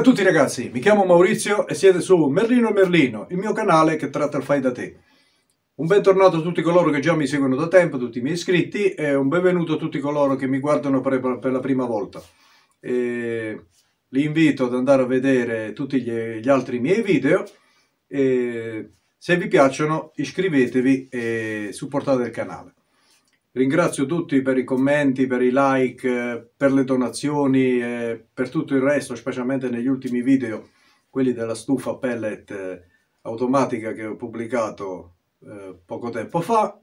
Salve a tutti ragazzi, mi chiamo Maurizio e siete su Merlino Merlino, il mio canale che tratta il fai da te. Un bentornato a tutti coloro che già mi seguono da tempo, tutti i miei iscritti, e un benvenuto a tutti coloro che mi guardano per, la prima volta. E li invito ad andare a vedere tutti gli, gli altri miei video e se vi piacciono iscrivetevi e supportate il canale. Ringrazio tutti per i commenti, per i like, per le donazioni e per tutto il resto, specialmente negli ultimi video, quelli della stufa pellet eh, automatica che ho pubblicato eh, poco tempo fa.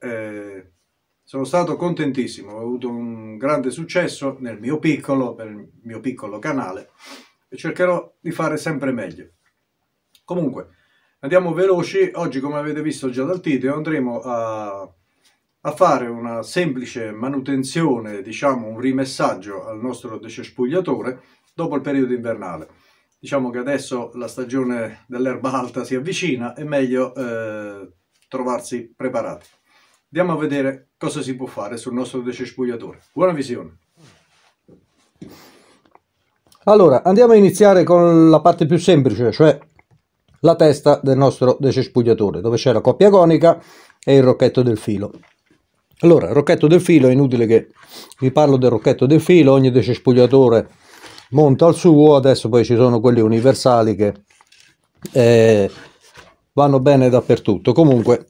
sono stato contentissimo, ho avuto un grande successo nel mio piccolo, per il mio piccolo canale e cercherò di fare sempre meglio. Comunque, andiamo veloci, oggi come avete visto già dal titolo andremo a a fare una semplice manutenzione, diciamo un rimessaggio al nostro decespugliatore dopo il periodo invernale. Diciamo che adesso la stagione dell'erba alta si avvicina, è meglio eh, trovarsi preparati. Andiamo a vedere cosa si può fare sul nostro decespugliatore. Buona visione! Allora, andiamo a iniziare con la parte più semplice, cioè la testa del nostro decespugliatore, dove c'è la coppia conica e il rocchetto del filo. Allora, rocchetto del filo, è inutile che vi parlo del rocchetto del filo, ogni desespugliatore monta al suo, adesso poi ci sono quelli universali che eh, vanno bene dappertutto. Comunque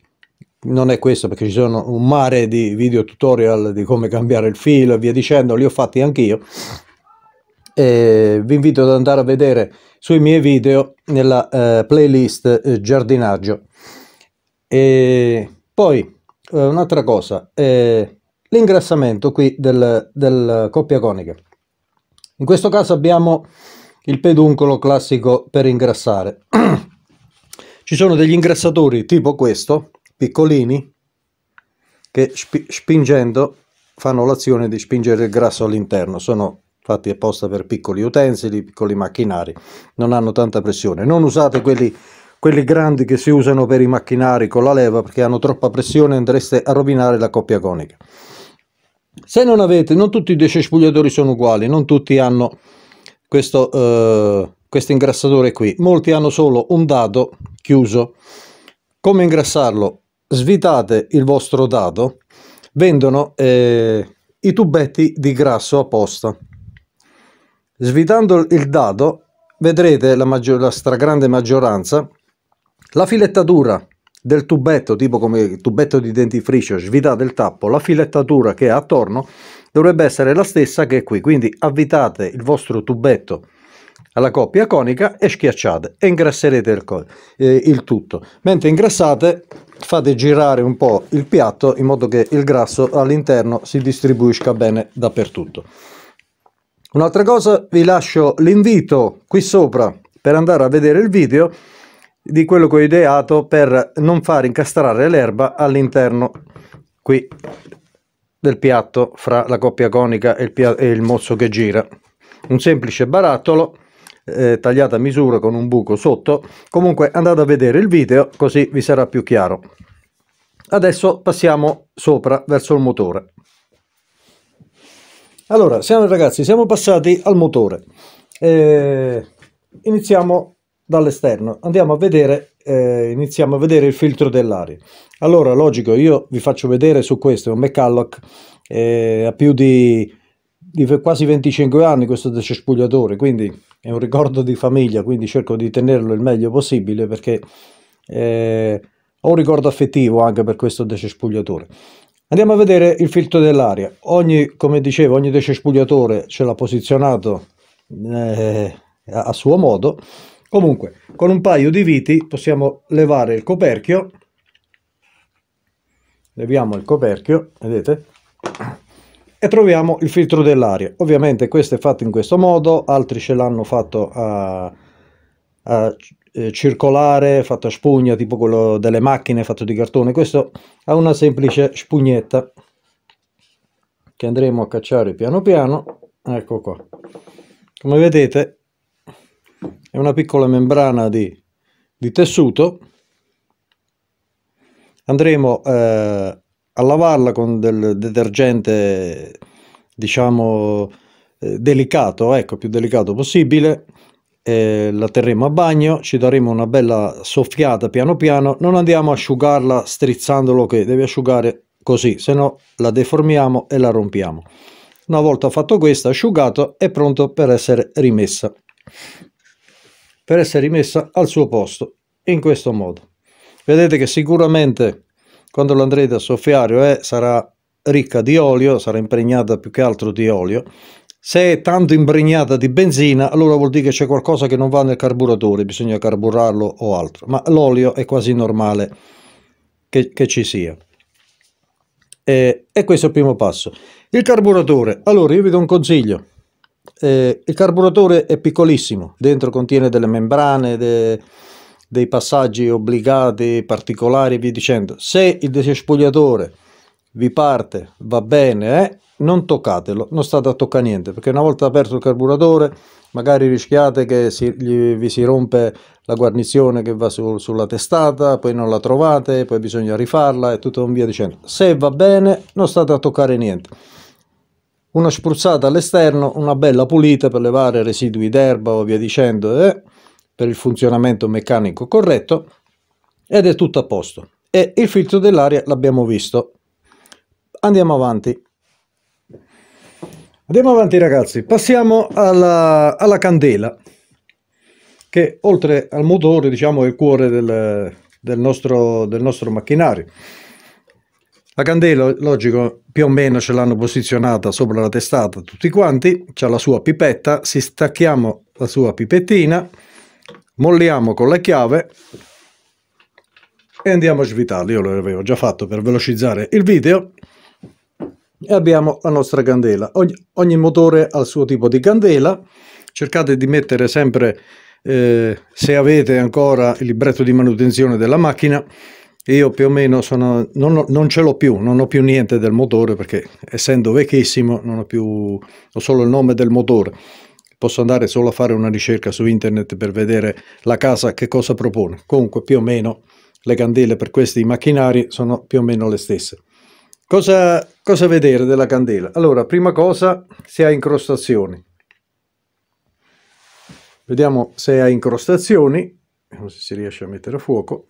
non è questo perché ci sono un mare di video tutorial di come cambiare il filo e via dicendo, li ho fatti anch'io. Eh, vi invito ad andare a vedere sui miei video nella eh, playlist eh, giardinaggio. E poi eh, un'altra cosa, eh, l'ingrassamento qui del, del coppia conica. In questo caso abbiamo il peduncolo classico per ingrassare. Ci sono degli ingrassatori tipo questo, piccolini, che sp spingendo fanno l'azione di spingere il grasso all'interno. Sono fatti apposta per piccoli utensili, piccoli macchinari, non hanno tanta pressione. Non usate quelli quelli grandi che si usano per i macchinari con la leva perché hanno troppa pressione andreste a rovinare la coppia conica se non avete non tutti i decespugliatori sono uguali non tutti hanno questo eh, questo ingrassatore qui molti hanno solo un dado chiuso come ingrassarlo svitate il vostro dado vendono eh, i tubetti di grasso apposta svitando il dado vedrete la, maggior, la stragrande maggioranza la filettatura del tubetto, tipo come tubetto di dentifricio, svitate il tappo, la filettatura che è attorno dovrebbe essere la stessa che qui, quindi avvitate il vostro tubetto alla coppia conica e schiacciate e ingrasserete il, eh, il, tutto. Mentre ingrassate fate girare un po' il piatto in modo che il grasso all'interno si distribuisca bene dappertutto. Un'altra cosa, vi lascio l'invito qui sopra per andare a vedere il video di quello che ho ideato per non far incastrare l'erba all'interno qui del piatto fra la coppia conica e il, e il mozzo che gira un semplice barattolo eh, tagliata a misura con un buco sotto comunque andate a vedere il video così vi sarà più chiaro adesso passiamo sopra verso il motore allora siamo ragazzi siamo passati al motore eh, iniziamo dall'esterno andiamo a vedere eh, iniziamo a vedere il filtro dell'aria allora logico io vi faccio vedere su questo è un McCulloch eh, ha più di, di, quasi 25 anni questo decespugliatore quindi è un ricordo di famiglia quindi cerco di tenerlo il meglio possibile perché eh, ho un ricordo affettivo anche per questo decespugliatore andiamo a vedere il filtro dell'aria ogni come dicevo ogni decespugliatore ce l'ha posizionato eh, a suo modo Comunque, con un paio di viti possiamo levare il coperchio. Leviamo il coperchio, vedete? E troviamo il filtro dell'aria. Ovviamente questo è fatto in questo modo, altri ce l'hanno fatto a, a eh, circolare, fatto a spugna, tipo quello delle macchine fatto di cartone. Questo ha una semplice spugnetta che andremo a cacciare piano piano. Ecco qua. Come vedete è una piccola membrana di, di tessuto andremo eh, a lavarla con del detergente diciamo eh, delicato ecco più delicato possibile eh, la terremo a bagno ci daremo una bella soffiata piano piano non andiamo a asciugarla strizzandolo che deve asciugare così se no la deformiamo e la rompiamo una volta fatto questo asciugato è pronto per essere rimessa per essere rimessa al suo posto in questo modo. Vedete che sicuramente quando lo andrete a soffiare eh, sarà ricca di olio, sarà impregnata più che altro di olio. Se è tanto impregnata di benzina, allora vuol dire che c'è qualcosa che non va nel carburatore, bisogna carburarlo o altro, ma l'olio è quasi normale che, che ci sia. E, e questo è il primo passo. Il carburatore, allora io vi do un consiglio, eh, il carburatore è piccolissimo, dentro contiene delle membrane, de, dei passaggi obbligati, particolari e via dicendo. Se il desespugliatore vi parte, va bene, eh? non toccatelo, non state a toccare niente, perché una volta aperto il carburatore magari rischiate che si, gli, vi si rompe la guarnizione che va su, sulla testata, poi non la trovate, poi bisogna rifarla e tutto un via dicendo. Se va bene, non state a toccare niente una spruzzata all'esterno, una bella pulita per levare residui d'erba o via dicendo, eh, per il funzionamento meccanico corretto ed è tutto a posto. E il filtro dell'aria l'abbiamo visto. Andiamo avanti. Andiamo avanti ragazzi, passiamo alla, alla candela che oltre al motore diciamo è il cuore del, del, nostro, del nostro macchinario. La candela, logico, più o meno ce l'hanno posizionata sopra la testata tutti quanti, c'è la sua pipetta, si stacchiamo la sua pipettina, molliamo con la chiave e andiamo a svitarla. Io l'avevo già fatto per velocizzare il video e abbiamo la nostra candela. Ogni, ogni motore ha il suo tipo di candela, cercate di mettere sempre, eh, se avete ancora il libretto di manutenzione della macchina, io più o meno sono, non, non, ce l'ho più, non ho più niente del motore perché essendo vecchissimo non ho più, ho solo il nome del motore. Posso andare solo a fare una ricerca su internet per vedere la casa che cosa propone. Comunque più o meno le candele per questi macchinari sono più o meno le stesse. Cosa, cosa vedere della candela? Allora, prima cosa se ha incrostazioni. Vediamo se ha incrostazioni, se si riesce a mettere a fuoco.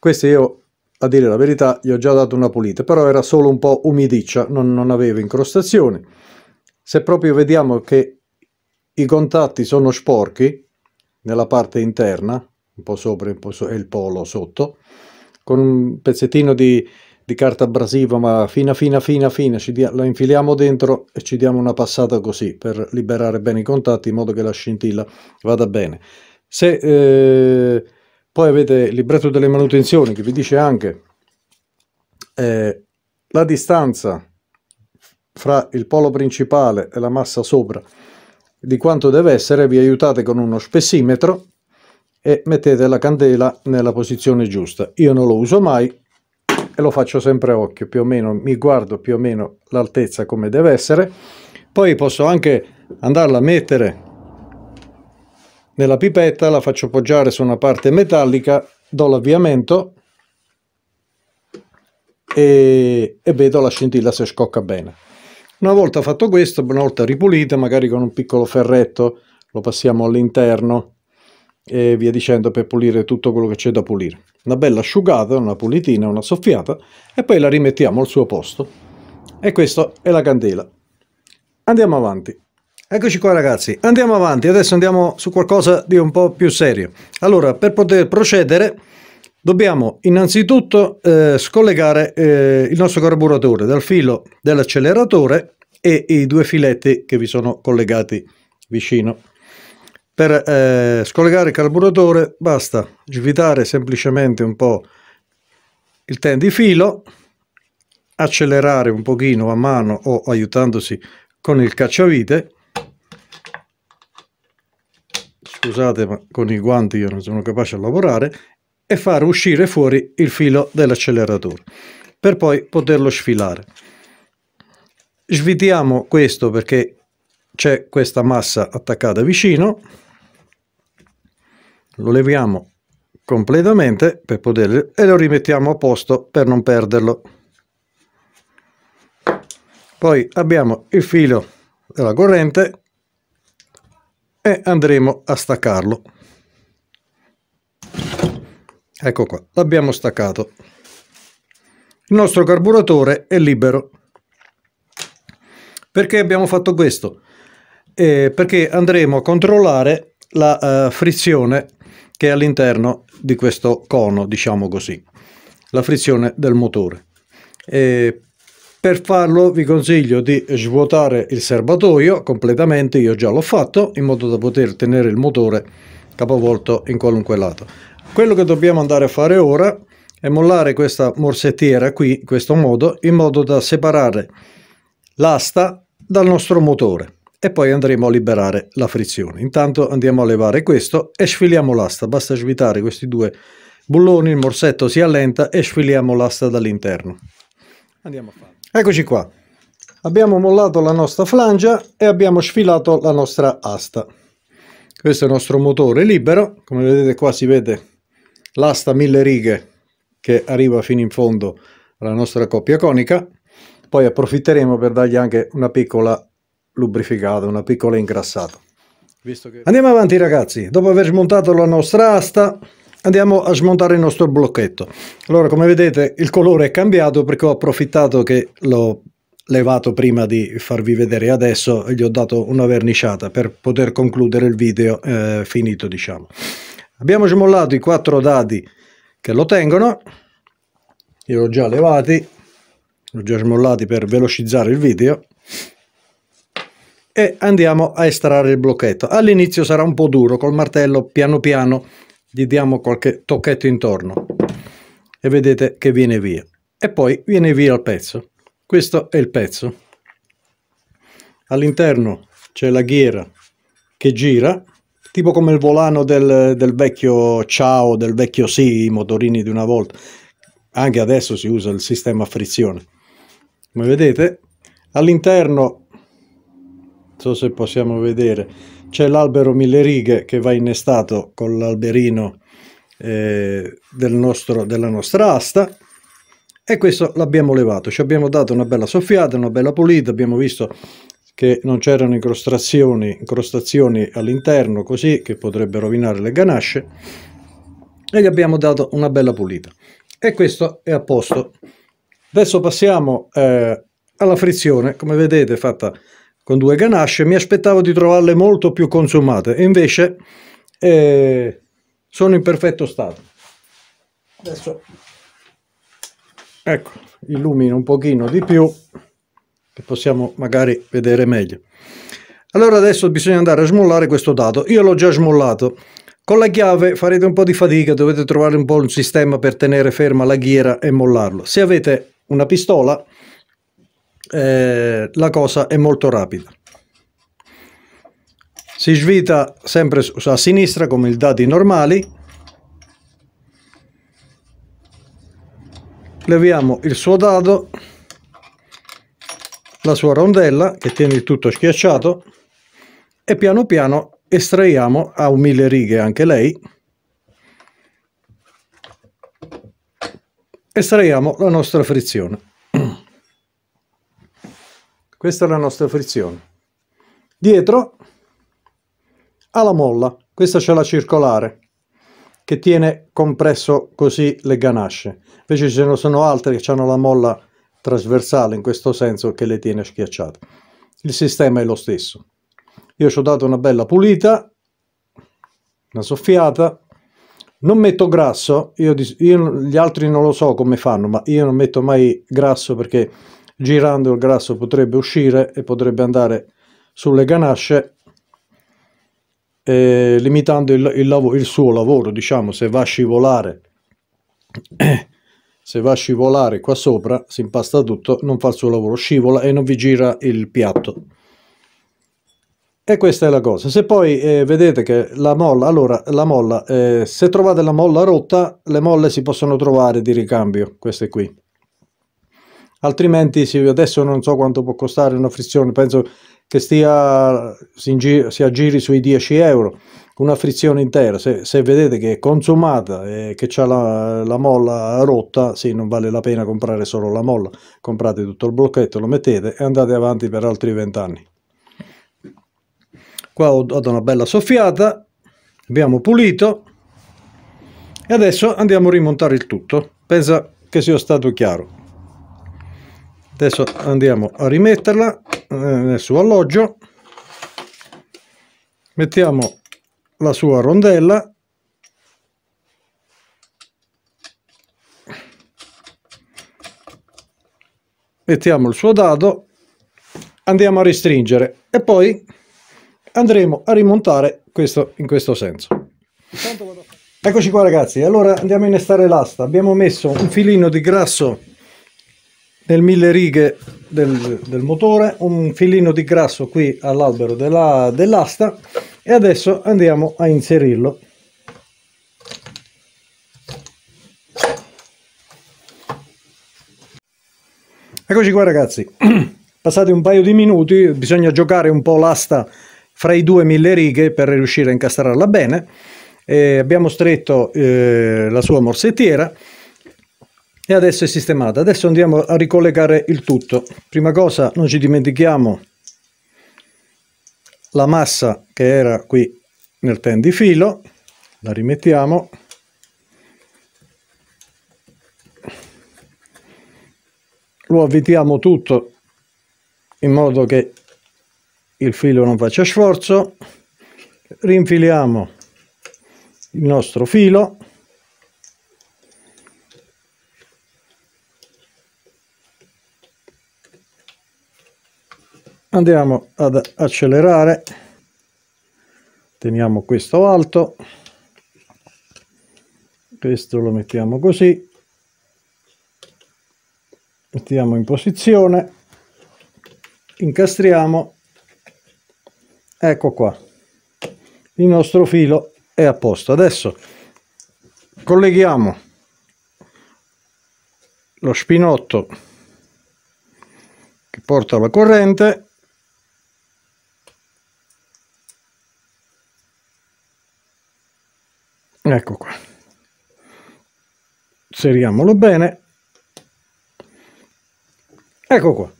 Queste io, a dire la verità, gli ho già dato una pulita, però era solo un po' umidiccia, non, non aveva incrostazioni. Se proprio vediamo che i contatti sono sporchi, nella parte interna, un po' sopra un po so e il polo sotto, con un pezzettino di, di carta abrasiva ma fina fina fina fina, ci la infiliamo dentro e ci diamo una passata così per liberare bene i contatti in modo che la scintilla vada bene. Se eh, poi avete il libretto delle manutenzioni che vi dice anche eh, la distanza fra il polo principale e la massa sopra di quanto deve essere, vi aiutate con uno spessimetro e mettete la candela nella posizione giusta. Io non lo uso mai e lo faccio sempre a occhio, più o meno mi guardo più o meno l'altezza come deve essere. Poi posso anche andarla a mettere nella pipetta, la faccio poggiare su una parte metallica, do l'avviamento e, e, vedo la scintilla se scocca bene. Una volta fatto questo, una volta ripulita, magari con un piccolo ferretto lo passiamo all'interno e via dicendo per pulire tutto quello che c'è da pulire. Una bella asciugata, una pulitina, una soffiata e poi la rimettiamo al suo posto. E questa è la candela. Andiamo avanti. Eccoci qua ragazzi, andiamo avanti, adesso andiamo su qualcosa di un po' più serio. Allora, per poter procedere dobbiamo innanzitutto eh, scollegare eh, il nostro carburatore dal filo dell'acceleratore e i due filetti che vi sono collegati vicino. Per eh, scollegare il carburatore basta svitare semplicemente un po' il filo, accelerare un pochino a mano o aiutandosi con il cacciavite scusate ma con i guanti io non sono capace a lavorare, e far uscire fuori il filo dell'acceleratore per poi poterlo sfilare. Svitiamo questo perché c'è questa massa attaccata vicino, lo leviamo completamente per poterlo e lo rimettiamo a posto per non perderlo. Poi abbiamo il filo della corrente e andremo a staccarlo ecco qua l'abbiamo staccato il nostro carburatore è libero perché abbiamo fatto questo eh, perché andremo a controllare la eh, frizione che è all'interno di questo cono diciamo così la frizione del motore eh, per farlo vi consiglio di svuotare il serbatoio completamente, io già l'ho fatto, in modo da poter tenere il motore capovolto in qualunque lato. Quello che dobbiamo andare a fare ora è mollare questa morsettiera qui, in questo modo, in modo da separare l'asta dal nostro motore e poi andremo a liberare la frizione. Intanto andiamo a levare questo e sfiliamo l'asta, basta svitare questi due bulloni, il morsetto si allenta e sfiliamo l'asta dall'interno. Andiamo a farlo. Eccoci qua. Abbiamo mollato la nostra flangia e abbiamo sfilato la nostra asta. Questo è il nostro motore libero, come vedete qua si vede l'asta mille righe che arriva fino in fondo alla nostra coppia conica. Poi approfitteremo per dargli anche una piccola lubrificata, una piccola ingrassata. Che... Andiamo avanti ragazzi, dopo aver smontato la nostra asta andiamo a smontare il nostro blocchetto. Allora, come vedete, il colore è cambiato perché ho approfittato che l'ho levato prima di farvi vedere adesso e gli ho dato una verniciata per poter concludere il video eh, finito, diciamo. Abbiamo smollato i quattro dadi che lo tengono, li ho già levati, li ho già smollati per velocizzare il video e andiamo a estrarre il blocchetto. All'inizio sarà un po' duro, col martello piano piano gli diamo qualche tocchetto intorno e vedete che viene via e poi viene via il pezzo questo è il pezzo all'interno c'è la ghiera che gira tipo come il volano del, del vecchio ciao del vecchio sì i motorini di una volta anche adesso si usa il sistema a frizione come vedete all'interno non so se possiamo vedere c'è l'albero mille righe che va innestato con l'alberino eh, del nostro, della nostra asta e questo l'abbiamo levato, ci abbiamo dato una bella soffiata, una bella pulita, abbiamo visto che non c'erano incrostazioni, incrostazioni all'interno così che potrebbe rovinare le ganasce e gli abbiamo dato una bella pulita e questo è a posto. Adesso passiamo eh, alla frizione, come vedete fatta con due ganasce, mi aspettavo di trovarle molto più consumate, invece eh, sono in perfetto stato. Adesso, ecco, illumino un pochino di più, che possiamo magari vedere meglio. Allora adesso bisogna andare a smollare questo dado. Io l'ho già smollato. Con la chiave farete un po' di fatica, dovete trovare un po' un sistema per tenere ferma la ghiera e mollarlo. Se avete una pistola eh, la cosa è molto rapida. Si svita sempre a sinistra come i dadi normali. Leviamo il suo dado, la sua rondella che tiene il tutto schiacciato e piano piano estraiamo a un mille righe anche lei. Estraiamo la nostra frizione. Questa è la nostra frizione. Dietro alla molla, questa c'è la circolare che tiene compresso così le ganasce. Invece ce ne sono altre che hanno la molla trasversale in questo senso che le tiene schiacciate. Il sistema è lo stesso. Io ci ho dato una bella pulita, una soffiata, non metto grasso, io, io, gli altri non lo so come fanno, ma io non metto mai grasso perché girando il grasso potrebbe uscire e potrebbe andare sulle ganasce eh, limitando il, il, lavoro, il suo lavoro diciamo se va a scivolare se va a scivolare qua sopra si impasta tutto non fa il suo lavoro scivola e non vi gira il piatto e questa è la cosa se poi eh, vedete che la molla allora la molla eh, se trovate la molla rotta le molle si possono trovare di ricambio queste qui altrimenti sì, adesso non so quanto può costare una frizione penso che stia, si, si, aggiri sui 10 euro una frizione intera se, se vedete che è consumata e che c'è la, la, molla rotta sì non vale la pena comprare solo la molla comprate tutto il blocchetto lo mettete e andate avanti per altri 20 anni qua ho dato una bella soffiata abbiamo pulito e adesso andiamo a rimontare il tutto pensa che sia stato chiaro adesso andiamo a rimetterla eh, nel suo alloggio mettiamo la sua rondella mettiamo il suo dado andiamo a ristringere e poi andremo a rimontare questo in questo senso eccoci qua ragazzi allora andiamo a innestare l'asta abbiamo messo un filino di grasso nel mille righe del, del, motore, un filino di grasso qui all'albero della, dell'asta e adesso andiamo a inserirlo. Eccoci qua ragazzi, passati un paio di minuti, bisogna giocare un po' l'asta fra i due mille righe per riuscire a incastrarla bene. E eh, abbiamo stretto eh, la sua morsettiera e adesso è sistemata adesso andiamo a ricollegare il tutto prima cosa non ci dimentichiamo la massa che era qui nel filo la rimettiamo lo avvitiamo tutto in modo che il filo non faccia sforzo rinfiliamo il nostro filo andiamo ad accelerare teniamo questo alto questo lo mettiamo così mettiamo in posizione incastriamo ecco qua il nostro filo è a posto adesso colleghiamo lo spinotto che porta la corrente ecco qua seriamolo bene ecco qua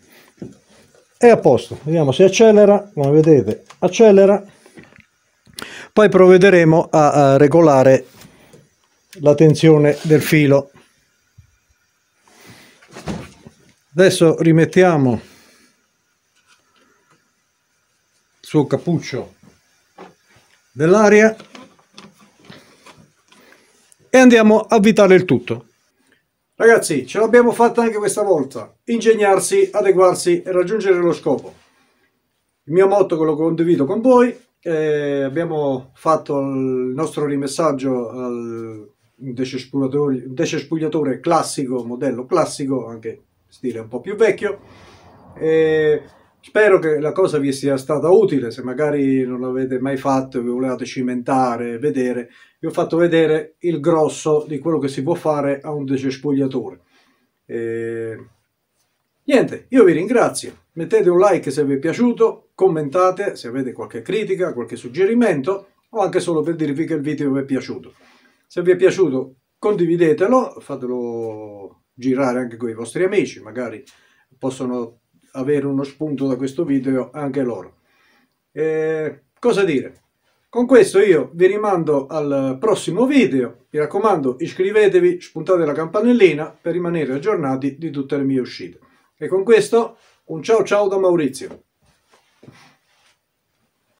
è a posto vediamo se accelera come vedete accelera poi provvederemo a, a regolare la tensione del filo adesso rimettiamo il suo cappuccio dell'aria e andiamo a vitare il tutto. Ragazzi, ce l'abbiamo fatta anche questa volta. Ingegnarsi, adeguarsi e raggiungere lo scopo. Il mio motto che lo condivido con voi. Eh, abbiamo fatto il nostro rimessaggio al decespugliatore classico, modello classico, anche stile un po' più vecchio. Eh, spero che la cosa vi sia stata utile, se magari non l'avete mai fatto e vi volevate cimentare, vedere, vi ho fatto vedere il grosso di quello che si può fare a un decespugliatore. E... Niente, io vi ringrazio. Mettete un like se vi è piaciuto, commentate se avete qualche critica, qualche suggerimento o anche solo per dirvi che il video vi è piaciuto. Se vi è piaciuto condividetelo, fatelo girare anche con i vostri amici, magari possono avere uno spunto da questo video anche loro. E cosa dire? Con questo io vi rimando al prossimo video, mi raccomando iscrivetevi, spuntate la campanellina per rimanere aggiornati di tutte le mie uscite. E con questo un ciao ciao da Maurizio.